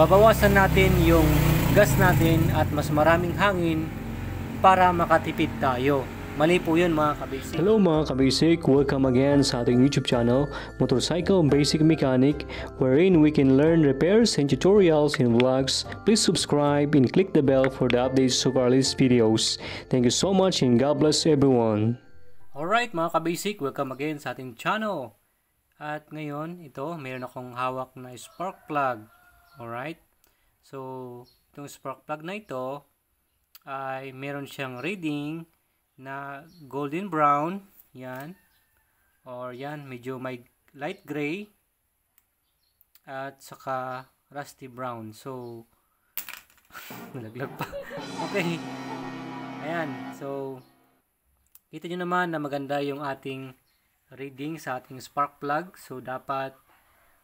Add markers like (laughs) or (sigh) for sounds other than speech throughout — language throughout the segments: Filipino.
babawasan natin yung gas natin at mas maraming hangin para makatipid tayo. Mali po yun mga kabasic. Hello mga kabasic, welcome again sa ating YouTube channel, Motorcycle Basic Mechanic, wherein we can learn repairs and tutorials and vlogs. Please subscribe and click the bell for the updates of our latest videos. Thank you so much and God bless everyone. Alright mga kabasic, welcome again sa ating channel. At ngayon, ito, mayroon akong hawak na spark plug. Alright? So, itong spark plug na ito ay meron siyang reading na golden brown. Yan. Or yan, medyo may light gray. At saka rusty brown. So, (laughs) nalaglag pa. (laughs) okay. Ayan. So, kita nyo naman na maganda yung ating reading sa ating spark plug. So, dapat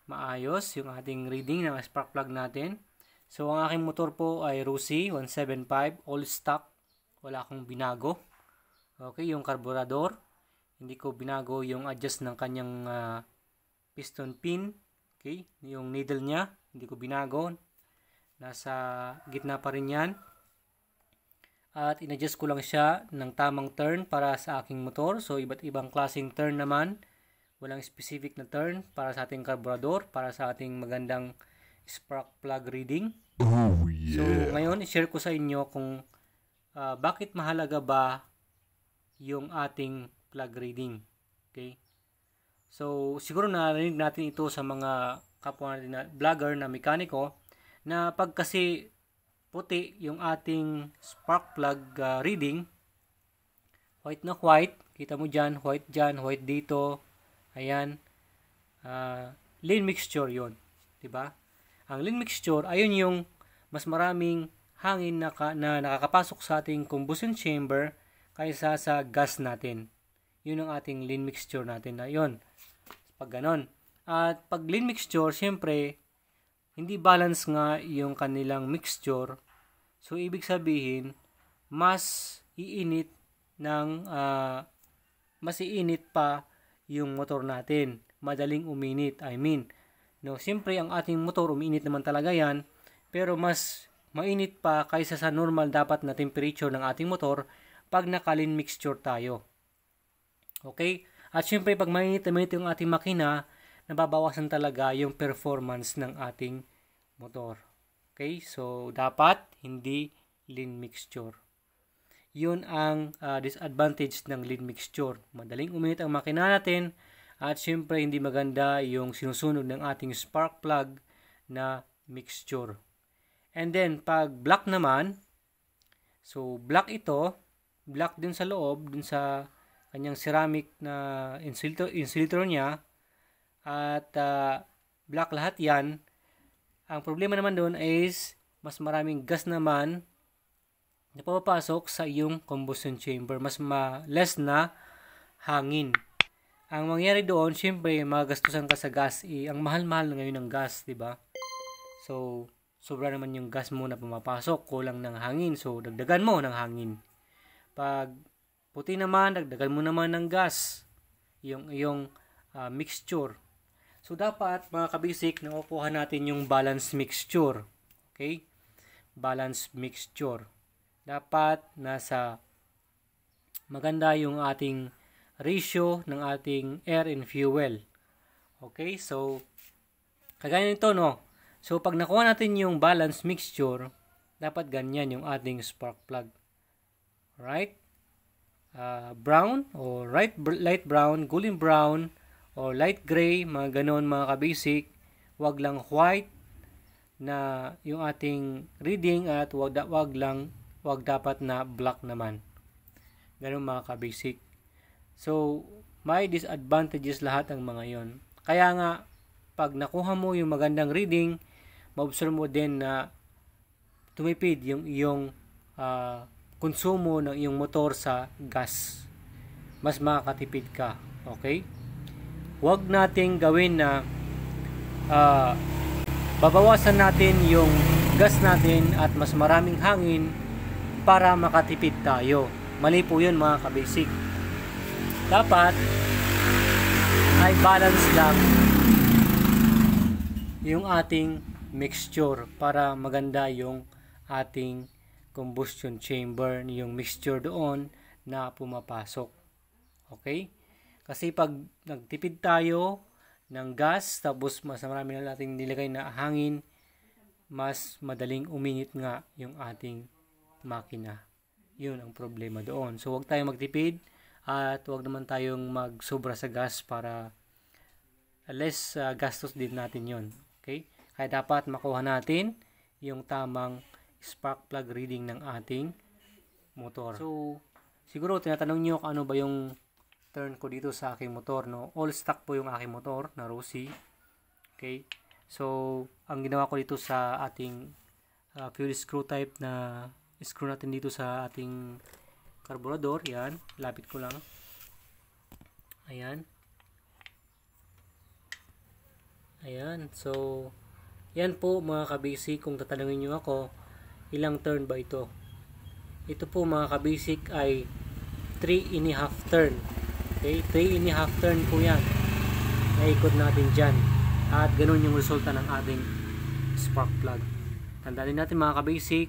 maayos yung ating reading ng spark plug natin. So, ang aking motor po ay Rusi 175, all stock. Wala akong binago. Okay, yung carburetor. Hindi ko binago yung adjust ng kanyang uh, piston pin. Okay, yung needle niya. Hindi ko binago. Nasa gitna pa rin yan. At inadjust ko lang siya ng tamang turn para sa aking motor. So, iba't ibang klaseng turn naman walang specific na turn para sa ating carburetor, para sa ating magandang spark plug reading. Oh, yeah. So, ngayon, share ko sa inyo kung uh, bakit mahalaga ba yung ating plug reading. Okay? So, siguro narinig natin ito sa mga kapwa natin na vlogger na mekaniko na pag kasi puti yung ating spark plug uh, reading, white na white, kita mo dyan, white dyan, white dito, Ayan. Uh, lean mixture yon, 'di ba? Ang lean mixture ayun yung mas maraming hangin na, ka, na nakakapasok sa ating combustion chamber kaysa sa gas natin. Yun ang ating lean mixture natin na 'yon. Pag ganon. At pag lean mixture, siyempre hindi balance nga yung kanilang mixture. So, ibig sabihin, mas iinit ng, uh, mas iinit pa yung motor natin. Madaling uminit, I mean. No, siyempre ang ating motor uminit naman talaga 'yan, pero mas mainit pa kaysa sa normal dapat na temperature ng ating motor pag nakalin mixture tayo. Okay? At syempre pag mainit mainit yung ating makina, nababawasan talaga yung performance ng ating motor. Okay? So dapat hindi lean mixture yun ang uh, disadvantage ng lead mixture. Madaling uminit ang makina natin at syempre hindi maganda yung sinusunog ng ating spark plug na mixture. And then pag black naman, so black ito, black din sa loob, din sa kanyang ceramic na insulator, insulator niya at uh, black lahat yan. Ang problema naman doon is mas maraming gas naman na sa iyong combustion chamber. Mas ma less na hangin. Ang mangyari doon, syempre, magastusan ka sa gas. Eh, ang mahal-mahal ngayon ng gas, di ba? So, sobra naman yung gas mo na pumapasok. Kulang ng hangin. So, dagdagan mo ng hangin. Pag puti naman, dagdagan mo naman ng gas. Yung, yung uh, mixture. So, dapat, mga kabisik, naupuhan natin yung balance mixture. Okay? Balance mixture dapat nasa maganda yung ating ratio ng ating air and fuel. Okay, so kagaya nito no. So pag nakuha natin yung balance mixture, dapat ganyan yung ating spark plug. Right? Uh, brown or right light brown, golden brown or light gray, mga ganoon mga ka-basic. Huwag lang white na yung ating reading at wag, wag lang wag dapat na black naman. Ganun mga ka-basic. So, may disadvantages lahat ng mga yon. Kaya nga, pag nakuha mo yung magandang reading, ma-observe mo din na tumipid yung iyong uh, konsumo ng iyong motor sa gas. Mas makakatipid ka. Okay? Huwag nating gawin na uh, babawasan natin yung gas natin at mas maraming hangin para makatipid tayo. Mali po yun mga kabasic. Dapat ay balance lang yung ating mixture para maganda yung ating combustion chamber yung mixture doon na pumapasok. Okay? Kasi pag nagtipid tayo ng gas tapos mas marami na natin nilagay na hangin, mas madaling uminit nga yung ating makina. Yun ang problema doon. So, huwag tayong magtipid at huwag naman tayong magsobra sa gas para less uh, gastos din natin yon Okay? Kaya dapat makuha natin yung tamang spark plug reading ng ating motor. So, siguro tinatanong nyo kung ano ba yung turn ko dito sa aking motor. No? All stock po yung aking motor na Rossi. Okay? So, ang ginawa ko dito sa ating uh, fuel screw type na screw natin dito sa ating carburetor. Yan. Lapit ko lang. Ayan. Ayan. So, yan po mga kabisik Kung tatanungin nyo ako, ilang turn ba ito? Ito po mga kabisik ay 3 and a half turn. Okay? 3 and a half turn po yan. Naikot natin dyan. At ganun yung resulta ng ating spark plug. Tandaan natin mga kabisik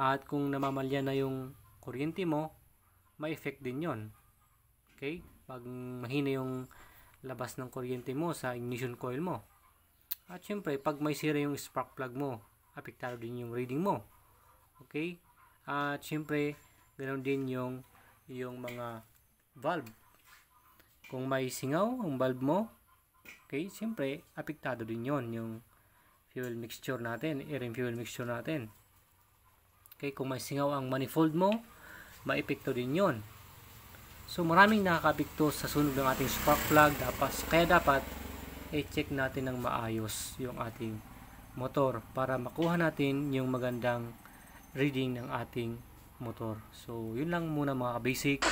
at kung namamalya na yung kuryente mo, may effect din yon. Okay? Pag mahina yung labas ng kuryente mo sa ignition coil mo. At syempre, pag may sira yung spark plug mo, apektado din yung reading mo. Okay? At syempre, ganoon din yung yung mga valve. Kung may singaw ang valve mo, okay, syempre, apektado din yon yung fuel mixture natin, air and fuel mixture natin. Okay, kung may singaw ang manifold mo, maepekto din yon. So maraming nakakapikto sa sunog ng ating spark plug. Dapat, kaya dapat i-check natin ng maayos yung ating motor para makuha natin yung magandang reading ng ating motor. So yun lang muna mga basic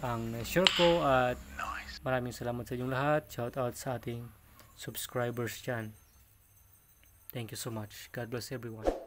ang share ko at maraming salamat sa inyong lahat. Shout out sa ating subscribers dyan. Thank you so much. God bless everyone.